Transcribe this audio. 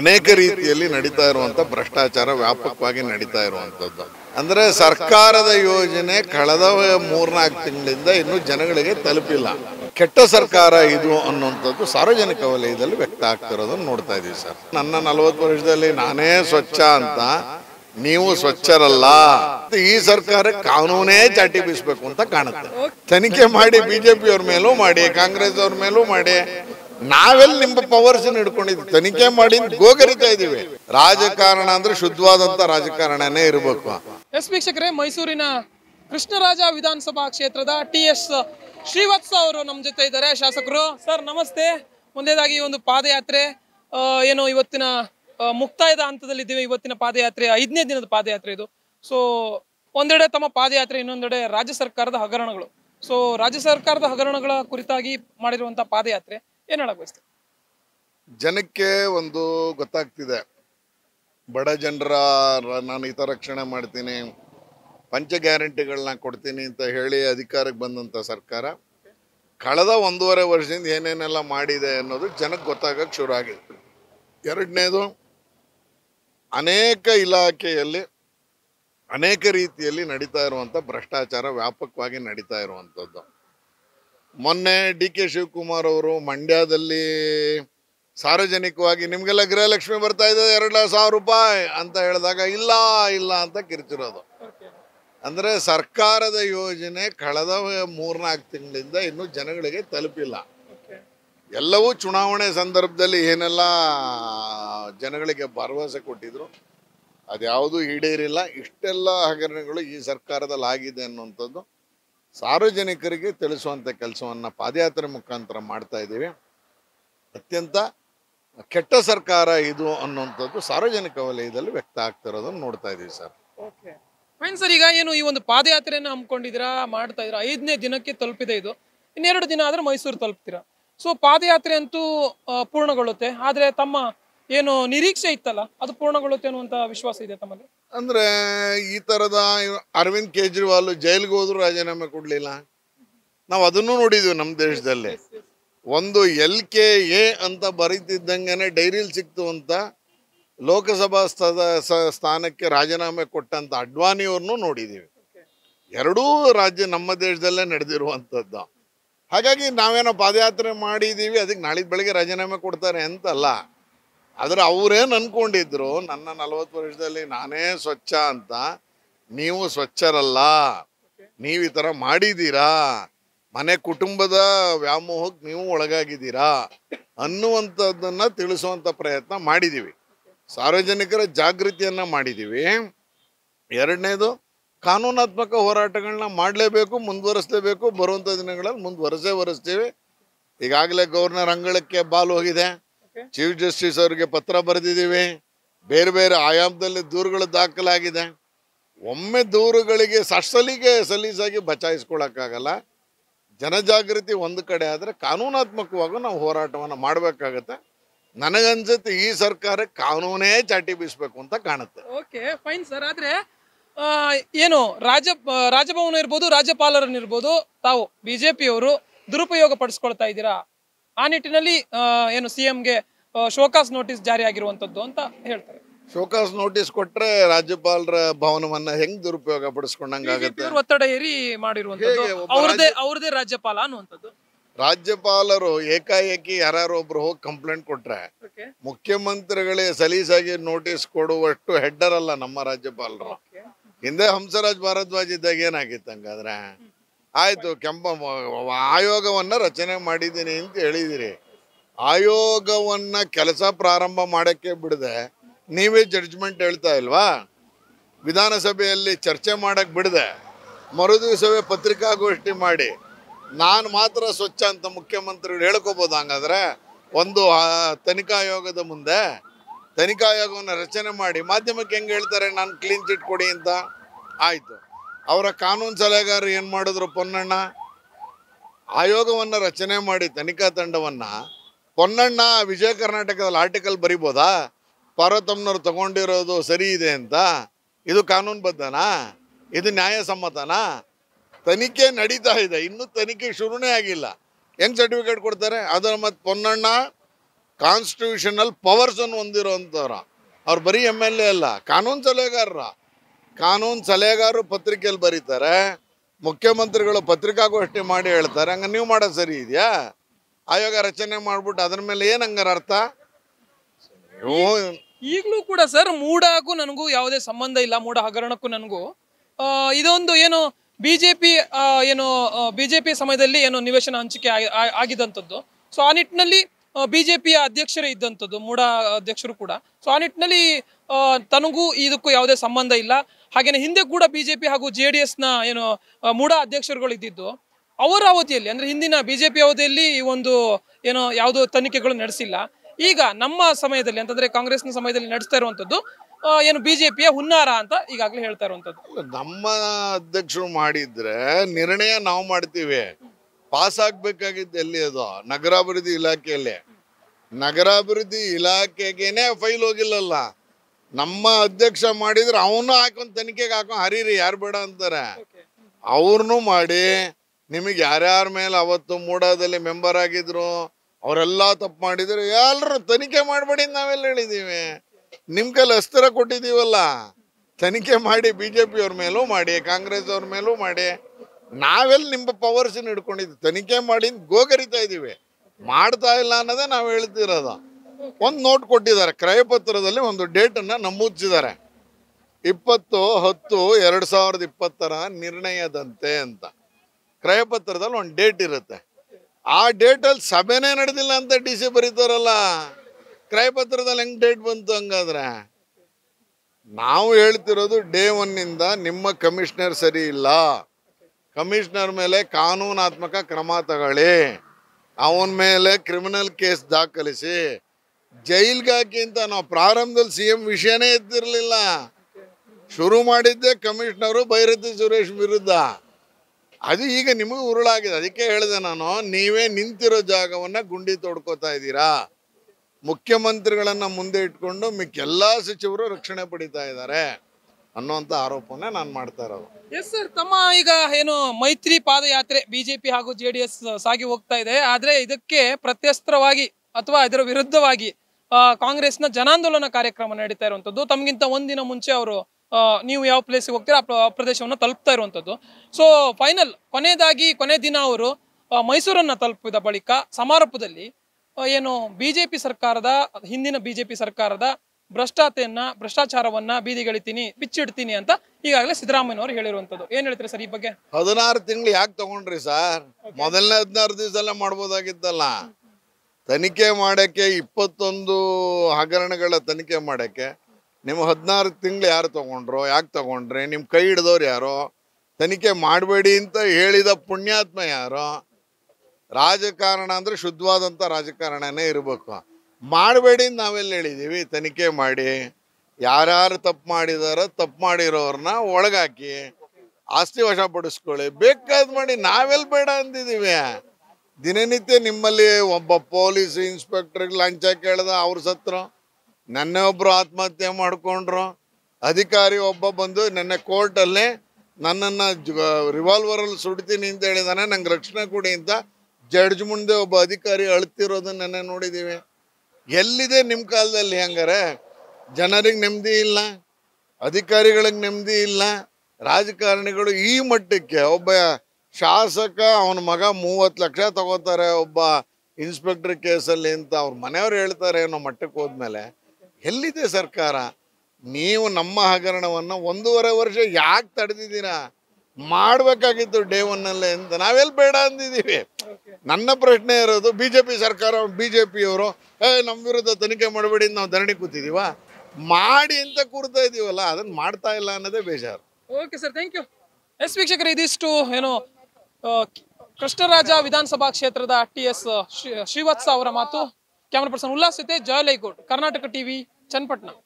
ಅನೇಕ ರೀತಿಯಲ್ಲಿ ನಡೀತಾ ಇರುವಂಥ ಭ್ರಷ್ಟಾಚಾರ ವ್ಯಾಪಕವಾಗಿ ನಡೀತಾ ಇರುವಂಥದ್ದು ಅಂದರೆ ಸರ್ಕಾರದ ಯೋಜನೆ ಕಳೆದ ಮೂರ್ನಾಲ್ಕು ತಿಂಗಳಿಂದ ಇನ್ನೂ ಜನಗಳಿಗೆ ತಲುಪಿಲ್ಲ ಕೆಟ್ಟ ಸರ್ಕಾರ ಇದು ಅನ್ನುವಂಥದ್ದು ಸಾರ್ವಜನಿಕ ವಲಯದಲ್ಲಿ ವ್ಯಕ್ತ ಆಗ್ತಿರೋದನ್ನು ನೋಡ್ತಾ ಇದ್ದೀವಿ ಸರ್ ನನ್ನ ನಲವತ್ತು ವರ್ಷದಲ್ಲಿ ನಾನೇ ಸ್ವಚ್ಛ ಅಂತ ನೀವು ಸ್ವಚ್ಛರಲ್ಲ ಈ ಸರ್ಕಾರ ಕಾನೂನೇ ಚಾಟಿ ಬೀಸಬೇಕು ಅಂತ ಕಾಣುತ್ತೆ ತನಿಖೆ ಮಾಡಿ ಬಿಜೆಪಿ ಅವ್ರ ಮೇಲೂ ಮಾಡಿ ಕಾಂಗ್ರೆಸ್ ಅವ್ರ ಮೇಲೂ ಮಾಡಿ ನಾವೆಲ್ಲ ನಿಮ್ಮ ಪವರ್ಸ್ ಹಿಡ್ಕೊಂಡಿದ್ವಿ ತನಿಖೆ ಮಾಡಿ ಗೋಗರಿತಾ ಇದೀವಿ ರಾಜಕಾರಣ ಅಂದ್ರೆ ಶುದ್ಧವಾದಂತ ರಾಜಕಾರಣನೇ ಇರಬೇಕು ಎಸ್ ವೀಕ್ಷಕರೇ ಮೈಸೂರಿನ ಕೃಷ್ಣರಾಜ ವಿಧಾನಸಭಾ ಕ್ಷೇತ್ರದ ಟಿ ಎಸ್ ಶ್ರೀವತ್ಸ ಅವರು ನಮ್ಮ ಜೊತೆ ಇದ್ದಾರೆ ಶಾಸಕರು ಸರ್ ನಮಸ್ತೆ ಒಂದೇದಾಗಿ ಒಂದು ಪಾದಯಾತ್ರೆ ಏನು ಇವತ್ತಿನ ಮುಕ್ತಾಯದ ಹಂತದಲ್ಲಿ ಇದ್ದೀವಿ ಇವತ್ತಿನ ಪಾದಯಾತ್ರೆ ಐದನೇ ದಿನದ ಪಾದಯಾತ್ರೆ ಇದು ಸೊ ಒಂದೆಡೆ ತಮ್ಮ ಪಾದಯಾತ್ರೆ ಇನ್ನೊಂದೆಡೆ ರಾಜ್ಯ ಸರ್ಕಾರದ ಹಗರಣಗಳು ಸೊ ರಾಜ್ಯ ಸರ್ಕಾರದ ಹಗರಣಗಳ ಕುರಿತಾಗಿ ಮಾಡಿರುವಂತಹ ಪಾದಯಾತ್ರೆ ಏನು ಹೇಳಕ್ ಜನಕ್ಕೆ ಒಂದು ಗೊತ್ತಾಗ್ತಿದೆ ಬಡ ಜನರ ನಾನು ಹಿತರಕ್ಷಣೆ ಮಾಡ್ತೀನಿ ಪಂಚ ಗ್ಯಾರಂಟಿಗಳನ್ನ ಕೊಡ್ತೀನಿ ಅಂತ ಹೇಳಿ ಅಧಿಕಾರಕ್ಕೆ ಬಂದಂಥ ಸರ್ಕಾರ ಕಳೆದ ಒಂದೂವರೆ ವರ್ಷದಿಂದ ಏನೇನೆಲ್ಲ ಮಾಡಿದೆ ಅನ್ನೋದು ಜನಕ್ಕೆ ಗೊತ್ತಾಗಕ್ಕೆ ಶುರು ಆಗಿದೆ ಎರಡನೇದು ಅನೇಕ ಇಲಾಖೆಯಲ್ಲಿ ಅನೇಕ ರೀತಿಯಲ್ಲಿ ನಡೀತಾ ಇರುವಂಥ ಭ್ರಷ್ಟಾಚಾರ ವ್ಯಾಪಕವಾಗಿ ನಡೀತಾ ಇರುವಂಥದ್ದು ಮೊನ್ನೆ ಡಿ ಕೆ ಶಿವಕುಮಾರ್ ಅವರು ಮಂಡ್ಯದಲ್ಲಿ ಸಾರ್ವಜನಿಕವಾಗಿ ನಿಮಗೆಲ್ಲ ಗೃಹಲಕ್ಷ್ಮಿ ಬರ್ತಾ ಇದೆ ಎರಡು ಸಾವಿರ ರೂಪಾಯಿ ಅಂತ ಹೇಳಿದಾಗ ಇಲ್ಲ ಇಲ್ಲ ಅಂತ ಕಿರ್ತಿರೋದು ಅಂದರೆ ಸರ್ಕಾರದ ಯೋಜನೆ ಕಳೆದ ಮೂರ್ನಾಲ್ಕು ತಿಂಗಳಿಂದ ಇನ್ನೂ ಜನಗಳಿಗೆ ತಲುಪಿಲ್ಲ ಎಲ್ಲವೂ ಚುನಾವಣೆ ಸಂದರ್ಭದಲ್ಲಿ ಏನೆಲ್ಲ ಜನಗಳಿಗೆ ಭರವಸೆ ಕೊಟ್ಟಿದ್ರು ಅದ್ಯಾವುದೂ ಈಡೇರಿಲ್ಲ ಇಷ್ಟೆಲ್ಲ ಹಗರಣಗಳು ಈ ಸರ್ಕಾರದಲ್ಲಿ ಆಗಿದೆ ಅನ್ನುವಂಥದ್ದು ಸಾರ್ವಜನಿಕರಿಗೆ ತಿಳಿಸುವಂಥ ಕೆಲಸವನ್ನು ಪಾದಯಾತ್ರೆ ಮುಖಾಂತರ ಮಾಡ್ತಾ ಇದ್ದೀವಿ ಅತ್ಯಂತ ಕೆಟ್ಟ ಸರ್ಕಾರ ಇದು ಅನ್ನುವಂಥದ್ದು ಸಾರ್ವಜನಿಕ ವಲಯದಲ್ಲಿ ವ್ಯಕ್ತ ಆಗ್ತಿರೋದನ್ನು ನೋಡ್ತಾ ಇದ್ದೀವಿ ಸರ್ ಓಕೆ ಫೈನ್ ಸರ್ ಈಗ ಏನು ಈ ಒಂದು ಪಾದಯಾತ್ರೆಯನ್ನು ಹಮ್ಮಿಕೊಂಡಿದ್ದೀರಾ ಮಾಡ್ತಾ ಇದ್ದೀರಾ ಐದನೇ ದಿನಕ್ಕೆ ತಲುಪಿದೆ ಇದು ಇನ್ನೆರಡು ದಿನ ಆದರೆ ಮೈಸೂರು ತಲುಪ್ತೀರಾ ಸೊ ಪಾದಯಾತ್ರೆ ಅಂತೂ ಪೂರ್ಣಗೊಳ್ಳುತ್ತೆ ಆದರೆ ತಮ್ಮ ಏನು ನಿರೀಕ್ಷೆ ಇತ್ತಲ್ಲ ಅದು ಪೂರ್ಣಗೊಳ್ಳುತ್ತೆ ಅನ್ನುವಂಥ ವಿಶ್ವಾಸ ಇದೆ ತಮ್ಮಲ್ಲಿ ಅಂದರೆ ಈ ಥರದ ಅರವಿಂದ್ ಕೇಜ್ರಿವಾಲ್ ಜೈಲಿಗೆ ಹೋದರೂ ರಾಜೀನಾಮೆ ಕೊಡಲಿಲ್ಲ ನಾವು ಅದನ್ನು ನೋಡಿದ್ದೀವಿ ನಮ್ಮ ದೇಶದಲ್ಲಿ ಒಂದು ಎಲ್ ಕೆ ಎ ಅಂತ ಬರೀತಿದ್ದಂಗೆ ಡೈರಿಲಿ ಸಿಕ್ತು ಅಂತ ಲೋಕಸಭಾ ಸ್ಥಾನಕ್ಕೆ ರಾಜೀನಾಮೆ ಕೊಟ್ಟಂಥ ಅಡ್ವಾಣಿಯವ್ರನ್ನೂ ನೋಡಿದ್ದೀವಿ ಎರಡೂ ರಾಜ್ಯ ನಮ್ಮ ದೇಶದಲ್ಲೇ ನಡೆದಿರುವಂಥದ್ದು ಹಾಗಾಗಿ ನಾವೇನೋ ಪಾದಯಾತ್ರೆ ಮಾಡಿದ್ದೀವಿ ಅದಕ್ಕೆ ನಾಳಿದ ಬೆಳಗ್ಗೆ ರಾಜೀನಾಮೆ ಕೊಡ್ತಾರೆ ಅಂತಲ್ಲ ಆದರೆ ಅವರೇನು ಅಂದ್ಕೊಂಡಿದ್ರು ನನ್ನ ನಲವತ್ತು ವರ್ಷದಲ್ಲಿ ನಾನೇ ಸ್ವಚ್ಛ ಅಂತ ನೀವು ಸ್ವಚ್ಛರಲ್ಲ ನೀವು ಈ ಥರ ಮಾಡಿದ್ದೀರಾ ಮನೆ ಕುಟುಂಬದ ವ್ಯಾಮೋಹಕ್ಕೆ ನೀವು ಒಳಗಾಗಿದ್ದೀರಾ ಅನ್ನುವಂಥದ್ದನ್ನು ತಿಳಿಸುವಂಥ ಪ್ರಯತ್ನ ಮಾಡಿದ್ದೀವಿ ಸಾರ್ವಜನಿಕರ ಜಾಗೃತಿಯನ್ನು ಮಾಡಿದ್ದೀವಿ ಎರಡನೇದು ಕಾನೂನಾತ್ಮಕ ಹೋರಾಟಗಳನ್ನ ಮಾಡಲೇಬೇಕು ಮುಂದುವರಿಸಲೇಬೇಕು ಬರುವಂಥ ದಿನಗಳಲ್ಲಿ ಮುಂದುವರೆಸೇ ಒರೆಸ್ತೀವಿ ಈಗಾಗಲೇ ಗವರ್ನರ್ ಅಂಗಳಕ್ಕೆ ಬಾಲು ಹೋಗಿದೆ ಚೀಫ್ ಜಸ್ಟಿಸ್ ಅವರಿಗೆ ಪತ್ರ ಬರೆದಿದ್ದೀವಿ ಬೇರೆ ಬೇರೆ ಆಯಾಮದಲ್ಲಿ ದೂರುಗಳು ದಾಖಲಾಗಿದೆ ಒಮ್ಮೆ ದೂರುಗಳಿಗೆ ಸಸಲಿಗೆ ಸಲೀಸಾಗಿ ಬಚಾಯಿಸ್ಕೊಳಕ್ಕಾಗಲ್ಲ ಜನಜಾಗೃತಿ ಒಂದು ಕಡೆ ಆದರೆ ಕಾನೂನಾತ್ಮಕವಾಗೂ ನಾವು ಹೋರಾಟವನ್ನು ಮಾಡಬೇಕಾಗತ್ತೆ ನನಗನ್ಸುತ್ತೆ ಈ ಸರ್ಕಾರ ಕಾನೂನೇ ಚಾಟಿ ಬೀಸಬೇಕು ಅಂತ ಕಾಣುತ್ತೆ ಓಕೆ ಫೈನ್ ಸರ್ ಆದ್ರೆ ಏನು ರಾಜ ರಾಜಭವನ ಇರ್ಬೋದು ರಾಜ್ಯಪಾಲರನ್ನ ತಾವು ಬಿಜೆಪಿಯವರು ದುರುಪಯೋಗ ಪಡಿಸ್ಕೊಳ್ತಾ ಇದ್ದೀರಾ ಆ ನಿಟ್ಟಿನಲ್ಲಿ ಏನು ಸಿಎಂಗೆ ಶೋಕಾಸ್ ನೋಟಿಸ್ ಜಾರಿ ಆಗಿರುವಂತದ್ದು ಅಂತ ಹೇಳ್ತಾರೆ ಶೋಕಾಸ್ ನೋಟಿಸ್ ಕೊಟ್ರೆ ರಾಜ್ಯಪಾಲರ ಭವನವನ್ನ ಹೆಂಗ್ ದುರುಪಯೋಗ ಪಡಿಸ್ಕೊಂಡಂಗಾಗುತ್ತೆ ಒತ್ತಡ ಏರಿ ಮಾಡಿರುವಂತದ್ದು ಅವ್ರದೇ ರಾಜ್ಯಪಾಲ ಅನ್ನುವಂಥದ್ದು ರಾಜ್ಯಪಾಲರು ಏಕಾಏಕಿ ಯಾರು ಒಬ್ರು ಹೋಗಿ ಕಂಪ್ಲೇಂಟ್ ಕೊಟ್ರೆ ಮುಖ್ಯಮಂತ್ರಿಗಳೇ ಸಲೀಸಾಗಿ ನೋಟಿಸ್ ಕೊಡುವಷ್ಟು ಹೆಡ್ಡರ್ ಅಲ್ಲ ನಮ್ಮ ರಾಜ್ಯಪಾಲರು ಹಿಂದೆ ಹಂಸರಾಜ್ ಭಾರದ್ವಾಜ್ ಇದ್ದಾಗ ಏನಾಗಿತ್ತು ಹಂಗಾದ್ರೆ ಆಯಿತು ಕೆಂಪ ಆಯೋಗವನ್ನು ರಚನೆ ಮಾಡಿದ್ದೀನಿ ಅಂತ ಹೇಳಿದಿರಿ ಆಯೋಗವನ್ನು ಕೆಲಸ ಪ್ರಾರಂಭ ಮಾಡೋಕ್ಕೆ ಬಿಡದೆ ನೀವೇ ಜಡ್ಜ್ಮೆಂಟ್ ಹೇಳ್ತಾ ಇಲ್ವಾ ವಿಧಾನಸಭೆಯಲ್ಲಿ ಚರ್ಚೆ ಮಾಡೋಕ್ಕೆ ಬಿಡದೆ ಮರುದಿವಸವೇ ಪತ್ರಿಕಾಗೋಷ್ಠಿ ಮಾಡಿ ನಾನು ಮಾತ್ರ ಸ್ವಚ್ಛ ಅಂತ ಮುಖ್ಯಮಂತ್ರಿಗಳು ಹೇಳ್ಕೋಬೋದು ಹಾಗಾದ್ರೆ ಒಂದು ತನಿಖಾ ಆಯೋಗದ ಮುಂದೆ ತನಿಖಾ ಆಯೋಗವನ್ನು ರಚನೆ ಮಾಡಿ ಮಾಧ್ಯಮಕ್ಕೆ ಹೆಂಗೆ ಹೇಳ್ತಾರೆ ನಾನು ಕ್ಲೀನ್ ಚಿಟ್ ಕೊಡಿ ಅಂತ ಆಯಿತು ಅವರ ಕಾನೂನು ಸಲಹೆಗಾರ ಏನು ಮಾಡಿದ್ರು ಪೊನ್ನಣ್ಣ ಆಯೋಗವನ್ನು ರಚನೆ ಮಾಡಿ ತನಿಖಾ ತಂಡವನ್ನು ಪೊನ್ನಣ್ಣ ವಿಜಯ ಕರ್ನಾಟಕದಲ್ಲಿ ಆರ್ಟಿಕಲ್ ಬರಿಬೋದಾ ಪಾರ್ವತಮ್ಮನವ್ರು ತಗೊಂಡಿರೋದು ಸರಿ ಇದೆ ಅಂತ ಇದು ಕಾನೂನು ಬದ್ಧನಾ ಇದು ನ್ಯಾಯಸಮ್ಮತನಾ ತನಿಖೆ ನಡೀತಾ ಇದೆ ಇನ್ನೂ ತನಿಖೆ ಶುರುನೇ ಆಗಿಲ್ಲ ಹೆಂಗೆ ಸರ್ಟಿಫಿಕೇಟ್ ಕೊಡ್ತಾರೆ ಅದರ ಮತ್ತು ಪೊನ್ನಣ್ಣ ಕಾನ್ಸ್ಟಿಟ್ಯೂಷನಲ್ ಪವರ್ಸನ್ನು ಹೊಂದಿರೋ ಅಂಥವ್ರ ಅವ್ರು ಬರೀ ಎಮ್ ಎಲ್ ಎ ಅಲ್ಲ ಕಾನೂನು ಸಲಹೆಗಾರರ ಕಾನೂನು ಸಲಹೆಗಾರರು ಪತ್ರಿಕೆಯಲ್ಲಿ ಬರೀತಾರೆ ಮುಖ್ಯಮಂತ್ರಿಗಳು ಪತ್ರಿಕಾಗೋಷ್ಠಿ ಮಾಡಿ ಹೇಳ್ತಾರೆ ಹಂಗೆ ನೀವು ಮಾಡೋದು ಸರಿ ಇದೆಯಾ ಆಯೋಗ ರಚನೆ ಮಾಡ್ಬಿಟ್ಟು ಅದ್ರ ಮೇಲೆ ಏನು ಹಂಗಾರ ಅರ್ಥ ಈಗಲೂ ಕೂಡ ಸರ್ ಮೂಡಾಗೂ ನನಗೂ ಯಾವುದೇ ಸಂಬಂಧ ಇಲ್ಲ ಮೂಡ ಹಗರಣಕ್ಕೂ ನನಗೂ ಇದೊಂದು ಏನು ಬಿಜೆಪಿ ಏನು ಬಿಜೆಪಿ ಸಮಯದಲ್ಲಿ ಏನು ನಿವೇಶನ ಹಂಚಿಕೆ ಆಗಿದಂಥದ್ದು ಸೊ ಆ ನಿಟ್ಟಿನಲ್ಲಿ ಬಿಜೆಪಿಯ ಅಧ್ಯಕ್ಷರೇ ಇದ್ದಂಥದ್ದು ಮೂಡ ಅಧ್ಯಕ್ಷರು ಕೂಡ ಸೊ ಆ ನಿಟ್ಟಿನಲ್ಲಿ ತನಗೂ ಇದಕ್ಕೂ ಯಾವುದೇ ಸಂಬಂಧ ಇಲ್ಲ ಹಾಗೇನೆ ಹಿಂದೆ ಕೂಡ ಬಿಜೆಪಿ ಹಾಗೂ ಜೆ ಡಿ ಎಸ್ನ ಏನು ಮೂಢ ಅಧ್ಯಕ್ಷರುಗಳು ಇದ್ದಿದ್ದು ಅವರ ಅವಧಿಯಲ್ಲಿ ಅಂದ್ರೆ ಹಿಂದಿನ ಬಿಜೆಪಿ ಅವಧಿಯಲ್ಲಿ ಈ ಒಂದು ಏನು ಯಾವುದೋ ತನಿಖೆಗಳು ನಡೆಸಿಲ್ಲ ಈಗ ನಮ್ಮ ಸಮಯದಲ್ಲಿ ಅಂತಂದ್ರೆ ಕಾಂಗ್ರೆಸ್ನ ಸಮಯದಲ್ಲಿ ನಡೆಸ್ತಾ ಇರುವಂತದ್ದು ಏನು ಬಿಜೆಪಿಯ ಹುನ್ನಾರ ಅಂತ ಈಗಾಗಲೇ ಹೇಳ್ತಾ ಇರುವಂತದ್ದು ನಮ್ಮ ಅಧ್ಯಕ್ಷರು ಮಾಡಿದ್ರೆ ನಿರ್ಣಯ ನಾವು ಮಾಡ್ತೀವಿ ಪಾಸ್ ಆಗ್ಬೇಕಾಗಿದ್ದು ಎಲ್ಲಿ ಅದು ನಗರಾಭಿವೃದ್ಧಿ ಇಲಾಖೆಯಲ್ಲಿ ನಗರಾಭಿವೃದ್ಧಿ ಇಲಾಖೆಗೇನೆ ಫೈಲ್ ಹೋಗಿಲ್ಲಲ್ಲ ನಮ್ಮ ಅಧ್ಯಕ್ಷ ಮಾಡಿದ್ರೆ ಅವನು ಹಾಕೊಂಡ್ ತನಿಖೆಗೆ ಹಾಕೊಂಡ್ ಹರಿರಿ ಯಾರು ಬೇಡ ಅಂತಾರೆ ಅವ್ರನ್ನೂ ಮಾಡಿ ನಿಮಗೆ ಯಾರ್ಯಾರ ಮೇಲೆ ಅವತ್ತು ಮೂಡಾದಲ್ಲಿ ಮೆಂಬರ್ ಆಗಿದ್ರು ಅವರೆಲ್ಲ ತಪ್ಪು ಮಾಡಿದ್ರು ಎಲ್ಲರೂ ತನಿಖೆ ಮಾಡಬೇಡಿ ನಾವೆಲ್ಲ ಹೇಳಿದೀವಿ ನಿಮ್ ಕೈಲಿ ಅಸ್ಥಿರ ಕೊಟ್ಟಿದೀವಲ್ಲ ತನಿಖೆ ಮಾಡಿ ಬಿ ಜೆ ಮೇಲೂ ಮಾಡಿ ಕಾಂಗ್ರೆಸ್ ಅವ್ರ ಮೇಲೂ ಮಾಡಿ ನಾವೆಲ್ಲ ನಿಮ್ಮ ಪವರ್ಸ್ ಹಿಡ್ಕೊಂಡಿದ್ವಿ ತನಿಖೆ ಮಾಡಿ ಗೋಗರಿತಾ ಇದೀವಿ ಮಾಡ್ತಾ ಇಲ್ಲ ಅನ್ನೋದೇ ನಾವು ಹೇಳ್ತಿರೋದು ಒಂದು ನೋಟ್ ಕೊಟ್ಟಿದ್ದಾರೆ ಕ್ರಯಪತ್ರದಲ್ಲಿ ಒಂದು ಡೇಟನ್ನು ನಮೂದಿಸಿದ್ದಾರೆ ಇಪ್ಪತ್ತು ಹತ್ತು ಎರಡು ಸಾವಿರದ ಇಪ್ಪತ್ತರ ನಿರ್ಣಯದಂತೆ ಅಂತ ಕ್ರಯಪತ್ರದಲ್ಲಿ ಒಂದು ಡೇಟ್ ಇರುತ್ತೆ ಆ ಡೇಟಲ್ಲಿ ಸಭೆನೇ ನಡೆದಿಲ್ಲ ಅಂತ ಡಿ ಸಿ ಬರೀತಾರಲ್ಲ ಕ್ರಯಪತ್ರದಲ್ಲಿ ಹೆಂಗೆ ಡೇಟ್ ಬಂತು ಹಂಗಾದ್ರೆ ನಾವು ಹೇಳ್ತಿರೋದು ಡೇ ಒನ್ನಿಂದ ನಿಮ್ಮ ಕಮಿಷನರ್ ಸರಿ ಇಲ್ಲ ಕಮಿಷನರ್ ಮೇಲೆ ಕಾನೂನಾತ್ಮಕ ಕ್ರಮ ತಗೊಳ್ಳಿ ಅವನ ಮೇಲೆ ಕ್ರಿಮಿನಲ್ ಕೇಸ್ ದಾಖಲಿಸಿ ಜೈಲ್ಗೆ ಹಾಕಿ ಅಂತ ನಾವು ಪ್ರಾರಂಭದಲ್ಲಿ ಸಿ ಎಂ ವಿಷಯನೇ ಇದ್ದಿರಲಿಲ್ಲ ಶುರು ಮಾಡಿದ್ದೆ ಕಮಿಷನರು ಭೈರತಿ ಸುರೇಶ್ ವಿರುದ್ಧ ಅದು ಈಗ ನಿಮಗೂ ಉರುಳಾಗಿದೆ ಅದಕ್ಕೆ ಹೇಳಿದೆ ನಾನು ನೀವೇ ನಿಂತಿರೋ ಜಾಗವನ್ನು ಗುಂಡಿ ತೊಡ್ಕೋತಾ ಇದ್ದೀರಾ ಮುಖ್ಯಮಂತ್ರಿಗಳನ್ನು ಮುಂದೆ ಇಟ್ಕೊಂಡು ಮಿಕ್ಕೆಲ್ಲ ಸಚಿವರು ರಕ್ಷಣೆ ಪಡಿತಾ ಇದ್ದಾರೆ ಅನ್ನುವಂಥ ಆರೋಪನೇ ನಾನು ಮಾಡ್ತಾ ಇರೋದು ಎಸ್ ಸರ್ ತಮ್ಮ ಈಗ ಏನು ಮೈತ್ರಿ ಪಾದಯಾತ್ರೆ ಬಿಜೆಪಿ ಹಾಗೂ ಜೆಡಿಎಸ್ ಸಾಗಿ ಹೋಗ್ತಾ ಇದೆ ಆದರೆ ಇದಕ್ಕೆ ಪ್ರತ್ಯಸ್ತ್ರವಾಗಿ ಅಥವಾ ಇದರ ವಿರುದ್ಧವಾಗಿ ಕಾಂಗ್ರೆಸ್ನ ಜನಾಂದೋಲನ ಕಾರ್ಯಕ್ರಮ ನಡೀತಾ ಇರುವಂತದ್ದು ತಮಗಿಂತ ಒಂದಿನ ಮುಂಚೆ ಅವರು ನೀವು ಯಾವ ಪ್ಲೇಸಿಗೆ ಹೋಗ್ತೀರಾ ಆ ಪ್ರದೇಶವನ್ನು ತಲುಪ್ತಾ ಇರುವಂತದ್ದು ಸೊ ಫೈನಲ್ ಕೊನೆಯದಾಗಿ ಕೊನೆ ದಿನ ಅವರು ಮೈಸೂರನ್ನ ತಲುಪಿದ ಬಳಿಕ ಸಮಾರೋಪದಲ್ಲಿ ಏನು ಬಿಜೆಪಿ ಸರ್ಕಾರದ ಹಿಂದಿನ ಬಿಜೆಪಿ ಸರ್ಕಾರದ ಭ್ರಷ್ಟಾತೆಯನ್ನ ಭ್ರಷ್ಟಾಚಾರವನ್ನ ಬೀದಿಗಳಿತೀನಿ ಬಿಚ್ಚಿಡ್ತೀನಿ ಅಂತ ಈಗಾಗಲೇ ಅವರು ಹೇಳಿರುವಂತದ್ದು ಏನ್ ಹೇಳ್ತಾರೆ ಸರ್ ಈ ಬಗ್ಗೆ ಹದಿನಾರು ತಿಂಗಳು ಯಾಕೆ ತಗೊಂಡ್ರಿ ಸರ್ ಮೊದಲನೇ ಹದಿನಾರು ದಿವಸ ಮಾಡ್ಬೋದಾಗಿತ್ತಲ್ಲ ತನಿಖೆ ಮಾಡೋಕ್ಕೆ ಇಪ್ಪತ್ತೊಂದು ಹಗರಣಗಳ ತನಿಖೆ ಮಾಡೋಕ್ಕೆ ನಿಮ್ಮ ಹದಿನಾರು ತಿಂಗಳು ಯಾರು ತೊಗೊಂಡ್ರು ಯಾಕೆ ತೊಗೊಂಡ್ರಿ ನಿಮ್ಮ ಕೈ ಹಿಡ್ದವ್ರು ಯಾರೋ ತನಿಖೆ ಮಾಡಬೇಡಿ ಅಂತ ಹೇಳಿದ ಪುಣ್ಯಾತ್ಮ ಯಾರೋ ರಾಜಕಾರಣ ಅಂದರೆ ಶುದ್ಧವಾದಂಥ ರಾಜಕಾರಣನೇ ಇರಬೇಕು ಮಾಡಬೇಡಿ ನಾವೆಲ್ಲ ಹೇಳಿದ್ದೀವಿ ತನಿಖೆ ಮಾಡಿ ಯಾರ್ಯಾರು ತಪ್ಪು ಮಾಡಿದಾರೋ ತಪ್ಪು ಮಾಡಿರೋರನ್ನ ಒಳಗಾಕಿ ಆಸ್ತಿ ವಶಪಡಿಸ್ಕೊಳ್ಳಿ ಬೇಕಾದ್ ಮಾಡಿ ನಾವೆಲ್ಲ ಬೇಡ ಅಂದಿದ್ದೀವಿ ದಿನನಿತ್ಯ ನಿಮ್ಮಲ್ಲಿ ಒಬ್ಬ ಪೊಲೀಸ್ ಇನ್ಸ್ಪೆಕ್ಟರ್ಗೆ ಲಂಚ ಕೇಳಿದ ಅವ್ರ ಸತ್ರ ನನ್ನ ಒಬ್ಬರು ಆತ್ಮಹತ್ಯೆ ಮಾಡಿಕೊಂಡ್ರು ಅಧಿಕಾರಿ ಒಬ್ಬ ಬಂದು ನೆನ್ನೆ ಕೋರ್ಟಲ್ಲಿ ನನ್ನನ್ನು ರಿವಾಲ್ವರಲ್ಲಿ ಸುಡ್ತೀನಿ ಅಂತ ಹೇಳಿದಾನೆ ನಂಗೆ ರಕ್ಷಣೆ ಕೊಡಿ ಅಂತ ಜಡ್ಜ್ ಮುಂದೆ ಒಬ್ಬ ಅಧಿಕಾರಿ ಅಳ್ತಿರೋದನ್ನ ನೆನ್ನೆ ನೋಡಿದ್ದೀವಿ ಎಲ್ಲಿದೆ ನಿಮ್ಮ ಕಾಲದಲ್ಲಿ ಹಂಗಾರೆ ಜನರಿಗೆ ನೆಮ್ಮದಿ ಇಲ್ಲ ಅಧಿಕಾರಿಗಳಿಗೆ ನೆಮ್ಮದಿ ಇಲ್ಲ ರಾಜಕಾರಣಿಗಳು ಈ ಮಟ್ಟಕ್ಕೆ ಒಬ್ಬ ಶಾಸಕ ಅವನ ಮಗ ಮೂವತ್ತು ಲಕ್ಷ ತಗೋತಾರೆ ಒಬ್ಬ ಇನ್ಸ್ಪೆಕ್ಟರ್ ಕೇಸಲ್ಲಿ ಅಂತ ಅವ್ರ ಮನೆಯವ್ರು ಹೇಳ್ತಾರೆ ಅನ್ನೋ ಮಟ್ಟಕ್ಕೆ ಹೋದ್ಮೇಲೆ ಎಲ್ಲಿದೆ ಸರ್ಕಾರ ನೀವು ನಮ್ಮ ಹಗರಣವನ್ನು ಒಂದೂವರೆ ವರ್ಷ ಯಾಕೆ ತಡೆದಿದ್ದೀರಾ ಮಾಡಬೇಕಾಗಿತ್ತು ಡೇ ಒನ್ನಲ್ಲೇ ಅಂತ ನಾವೆಲ್ಲಿ ಬೇಡ ಅಂದಿದ್ದೀವಿ ನನ್ನ ಪ್ರಶ್ನೆ ಇರೋದು ಬಿ ಜೆ ಪಿ ಸರ್ಕಾರ ಬಿ ಜೆ ಪಿಯವರು ಏ ನಮ್ಮ ವಿರುದ್ಧ ತನಿಖೆ ಮಾಡಬೇಡಿ ನಾವು ಧರಣಿ ಕೂತಿದ್ದೀವ ಮಾಡಿ ಅಂತ ಕೂರ್ತಾ ಇದೀವಲ್ಲ ಅದನ್ನ ಮಾಡ್ತಾ ಇಲ್ಲ ಅನ್ನೋದೇ ಬೇಜಾರು okay sir thank you yes ವೀಕ್ಷಕರು ಇದಿಷ್ಟು ಏನು ಕೃಷ್ಣರಾಜ ವಿಧಾನಸಭಾ ಕ್ಷೇತ್ರದ ಟಿ ಎಸ್ ಶ್ರೀವತ್ಸ ಅವರ ಮಾತು ಕ್ಯಾಮರಾ ಪರ್ಸನ್ ಉಲ್ಲಾಸ್ ಜೊತೆ ಕರ್ನಾಟಕ ಟಿವಿ ಚನ್ನಪಟ್ಟಣ